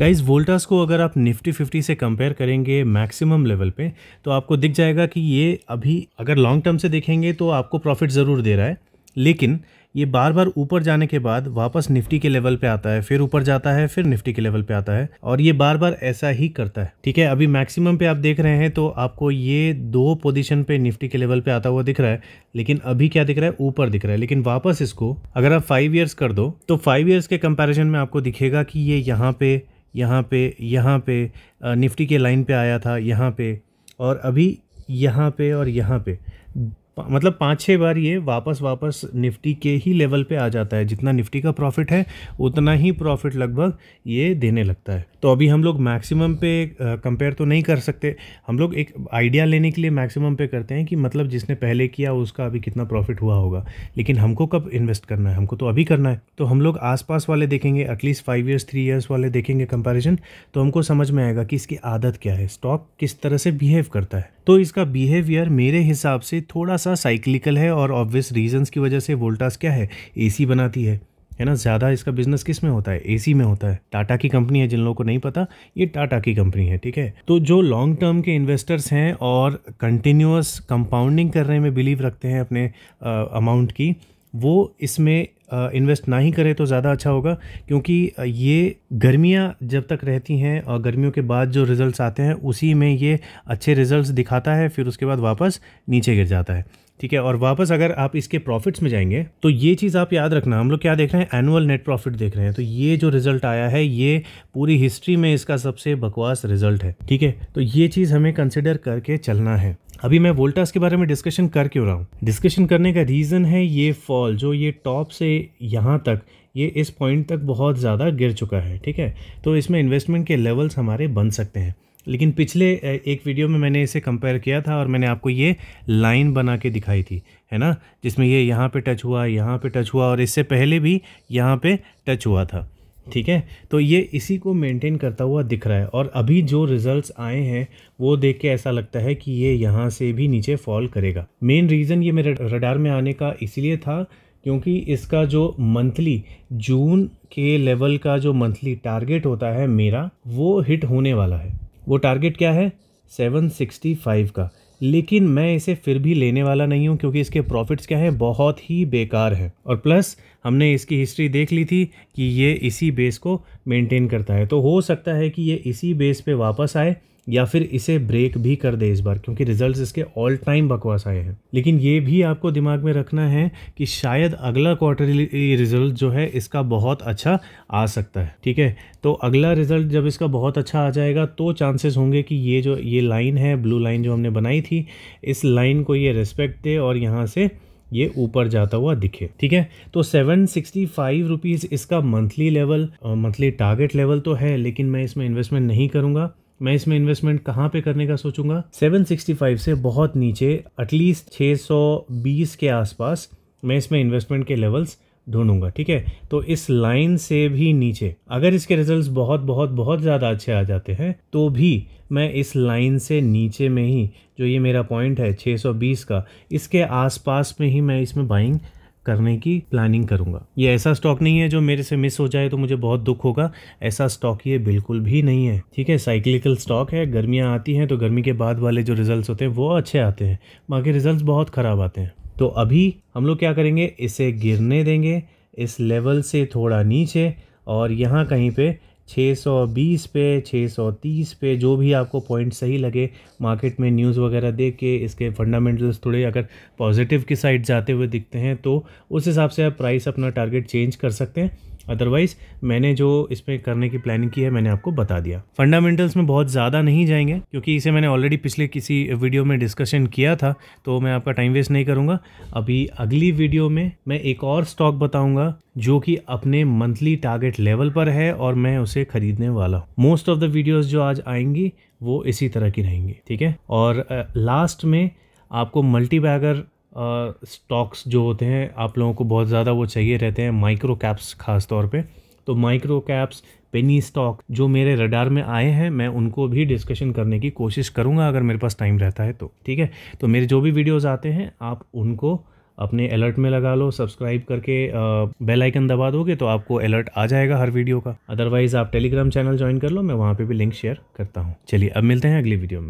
guys Voltas को अगर आप निफ्टी फिफ्टी से कंपेयर करेंगे मैक्सिमम लेवल पे तो आपको दिख जाएगा कि ये अभी अगर लॉन्ग टर्म से देखेंगे तो आपको प्रॉफिट ज़रूर दे रहा है लेकिन ये बार बार ऊपर जाने के बाद वापस निफ्टी के लेवल पे आता है फिर ऊपर जाता है फिर निफ्टी के लेवल पे आता है और ये बार बार ऐसा ही करता है ठीक है अभी मैक्सिमम पे आप देख रहे हैं तो आपको ये दो पोजीशन पे निफ्टी के लेवल पे आता हुआ दिख रहा है लेकिन अभी क्या दिख रहा है ऊपर दिख रहा है लेकिन वापस इसको अगर आप फाइव ईयर्स कर दो तो फाइव ईयर्स के कंपेरिजन में आपको दिखेगा कि ये यहाँ पे यहाँ पे यहाँ पे निफ़्टी के लाइन पे आया था यहाँ पे और अभी यहाँ पे और यहाँ पे मतलब पाँच छः बार ये वापस वापस निफ्टी के ही लेवल पे आ जाता है जितना निफ्टी का प्रॉफिट है उतना ही प्रॉफिट लगभग ये देने लगता है तो अभी हम लोग मैक्सिमम पे कंपेयर तो नहीं कर सकते हम लोग एक आइडिया लेने के लिए मैक्सिमम पे करते हैं कि मतलब जिसने पहले किया उसका अभी कितना प्रॉफिट हुआ होगा लेकिन हमको कब इन्वेस्ट करना है हमको तो अभी करना है तो हम लोग आस वाले देखेंगे atleast five years three years वाले देखेंगे कंपेरिजन तो हमको समझ में आएगा कि इसकी आदत क्या है स्टॉक किस तरह से बिहेव करता है तो इसका बिहेवियर मेरे हिसाब से थोड़ा सा सा साइक्लिकल है और ऑब्वियस रीजंस की वजह से वोल्टास क्या है एसी बनाती है है ना ज़्यादा इसका बिजनेस किस में होता है एसी में होता है टाटा की कंपनी है जिन लोगों को नहीं पता ये टाटा की कंपनी है ठीक है तो जो लॉन्ग टर्म के इन्वेस्टर्स हैं और कंटिन्यूस कंपाउंडिंग करने में बिलीव रखते हैं अपने अमाउंट की वो इसमें इन्वेस्ट ना ही करें तो ज़्यादा अच्छा होगा क्योंकि ये गर्मियाँ जब तक रहती हैं और गर्मियों के बाद जो रिज़ल्ट आते हैं उसी में ये अच्छे रिज़ल्ट दिखाता है फिर उसके बाद वापस नीचे गिर जाता है ठीक है और वापस अगर आप इसके प्रॉफिट्स में जाएंगे तो ये चीज़ आप याद रखना हम लोग क्या देख रहे हैं एनुअल नेट प्रॉफिट देख रहे हैं तो ये जो रिजल्ट आया है ये पूरी हिस्ट्री में इसका सबसे बकवास रिजल्ट है ठीक है तो ये चीज़ हमें कंसिडर करके चलना है अभी मैं वोल्टास के बारे में डिस्कशन कर क्यों रहा हूँ डिस्कशन करने का रीज़न है ये फॉल जो ये टॉप से यहाँ तक ये इस पॉइंट तक बहुत ज़्यादा गिर चुका है ठीक है तो इसमें इन्वेस्टमेंट के लेवल्स हमारे बन सकते हैं लेकिन पिछले एक वीडियो में मैंने इसे कंपेयर किया था और मैंने आपको ये लाइन बना के दिखाई थी है ना जिसमें ये यहाँ पे टच हुआ यहाँ पे टच हुआ और इससे पहले भी यहाँ पे टच हुआ था ठीक है तो ये इसी को मेंटेन करता हुआ दिख रहा है और अभी जो रिजल्ट्स आए हैं वो देख के ऐसा लगता है कि ये यहाँ से भी नीचे फॉल करेगा मेन रीज़न ये मेरे रडार में आने का इसलिए था क्योंकि इसका जो मंथली जून के लेवल का जो मंथली टारगेट होता है मेरा वो हिट होने वाला है वो टारगेट क्या है 765 का लेकिन मैं इसे फिर भी लेने वाला नहीं हूँ क्योंकि इसके प्रॉफिट्स क्या हैं बहुत ही बेकार है और प्लस हमने इसकी हिस्ट्री देख ली थी कि ये इसी बेस को मेंटेन करता है तो हो सकता है कि ये इसी बेस पे वापस आए या फिर इसे ब्रेक भी कर दे इस बार क्योंकि रिजल्ट्स इसके ऑल टाइम बकवास आए हैं लेकिन ये भी आपको दिमाग में रखना है कि शायद अगला क्वार्टरली रिजल्ट जो है इसका बहुत अच्छा आ सकता है ठीक है तो अगला रिजल्ट जब इसका बहुत अच्छा आ जाएगा तो चांसेस होंगे कि ये जो ये लाइन है ब्लू लाइन जो हमने बनाई थी इस लाइन को ये रिस्पेक्ट दे और यहाँ से ये ऊपर जाता हुआ दिखे ठीक है तो सेवन सिक्सटी फाइव रुपीज़ इसका monthly level monthly target level तो है लेकिन मैं इसमें इन्वेस्टमेंट नहीं करूँगा मैं इसमें इन्वेस्टमेंट कहाँ पे करने का सोचूंगा 765 से बहुत नीचे एटलीस्ट 620 के आसपास मैं इसमें इन्वेस्टमेंट के लेवल्स ढूंढूंगा ठीक है तो इस लाइन से भी नीचे अगर इसके रिजल्ट्स बहुत बहुत बहुत ज़्यादा अच्छे आ जाते हैं तो भी मैं इस लाइन से नीचे में ही जो ये मेरा पॉइंट है 620 का इसके आसपास में ही मैं इसमें बाइंग करने की प्लानिंग करूँगा ये ऐसा स्टॉक नहीं है जो मेरे से मिस हो जाए तो मुझे बहुत दुख होगा ऐसा स्टॉक ये बिल्कुल भी नहीं है ठीक है साइक्लिकल स्टॉक है गर्मियाँ आती हैं तो गर्मी के बाद वाले जो रिजल्ट होते हैं वो अच्छे आते हैं बाकी रिजल्ट बहुत ख़राब आते हैं तो अभी हम लोग क्या करेंगे इसे गिरने देंगे इस लेवल से थोड़ा नीचे और यहाँ कहीं पर 620 पे 630 पे जो भी आपको पॉइंट सही लगे मार्केट में न्यूज़ वगैरह देख के इसके फंडामेंटल्स थोड़े अगर पॉजिटिव की साइड जाते हुए दिखते हैं तो उस हिसाब से आप प्राइस अपना टारगेट चेंज कर सकते हैं अदरवाइज़ मैंने जो इस पर करने की प्लानिंग की है मैंने आपको बता दिया फंडामेंटल्स में बहुत ज़्यादा नहीं जाएंगे क्योंकि इसे मैंने ऑलरेडी पिछले किसी वीडियो में डिस्कशन किया था तो मैं आपका टाइम वेस्ट नहीं करूँगा अभी अगली वीडियो में मैं एक और स्टॉक बताऊँगा जो कि अपने मंथली टारगेट लेवल पर है और मैं उसे खरीदने वाला हूँ मोस्ट ऑफ द वीडियोज़ जो आज आएंगी वो इसी तरह की रहेंगी ठीक है और लास्ट में आपको मल्टी बैगर स्टॉक्स जो होते हैं आप लोगों को बहुत ज़्यादा वो चाहिए रहते हैं माइक्रो कैप्स खास तौर पे तो माइक्रो कैप्स पेनी स्टॉक जो मेरे रडार में आए हैं मैं उनको भी डिस्कशन करने की कोशिश करूँगा अगर मेरे पास टाइम रहता है तो ठीक है तो मेरे जो भी वीडियोज़ आते हैं आप उनको अपने अलर्ट में लगा लो सब्सक्राइब करके बेल आइकन दबा दोगे तो आपको अलर्ट आ जाएगा हर वीडियो का अदरवाइज़ आप टेलीग्राम चैनल ज्वाइन कर लो मैं वहाँ पे भी लिंक शेयर करता हूँ चलिए अब मिलते हैं अगली वीडियो में